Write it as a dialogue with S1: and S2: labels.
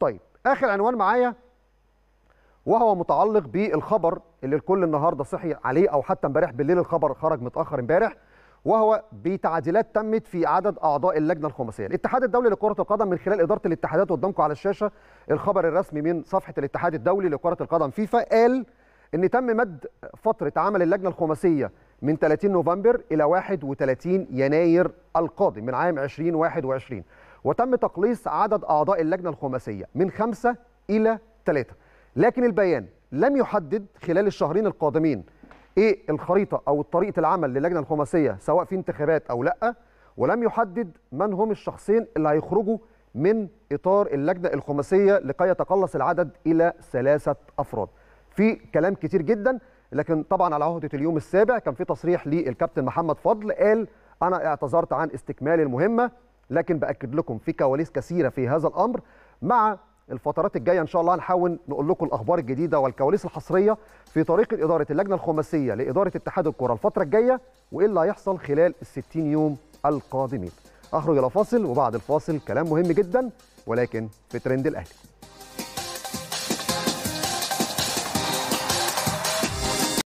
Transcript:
S1: طيب اخر عنوان معايا وهو متعلق بالخبر اللي الكل النهارده صحي عليه او حتى امبارح بالليل الخبر خرج متاخر امبارح وهو بتعديلات تمت في عدد اعضاء اللجنه الخماسيه الاتحاد الدولي لكره القدم من خلال اداره الاتحادات قدامكم على الشاشه الخبر الرسمي من صفحه الاتحاد الدولي لكره القدم فيفا قال ان تم مد فتره عمل اللجنه الخماسيه من 30 نوفمبر الى 31 يناير القادم من عام 2021 وتم تقليص عدد أعضاء اللجنة الخماسية من خمسة إلى ثلاثة لكن البيان لم يحدد خلال الشهرين القادمين إيه الخريطة أو طريقة العمل للجنة الخماسية سواء في انتخابات أو لأ ولم يحدد من هم الشخصين اللي هيخرجوا من إطار اللجنة الخماسية لكي يتقلص العدد إلى ثلاثة أفراد في كلام كتير جدا لكن طبعا على عهده اليوم السابع كان في تصريح للكابتن محمد فضل قال انا اعتذرت عن استكمال المهمه لكن باكد لكم في كواليس كثيره في هذا الامر مع الفترات الجايه ان شاء الله هنحاول نقول لكم الاخبار الجديده والكواليس الحصريه في طريقه اداره اللجنه الخماسيه لاداره اتحاد الكره الفتره الجايه وايه اللي هيحصل خلال ال 60 يوم القادمين. اخرج الى فاصل وبعد الفاصل كلام مهم جدا ولكن في ترند الاهلي.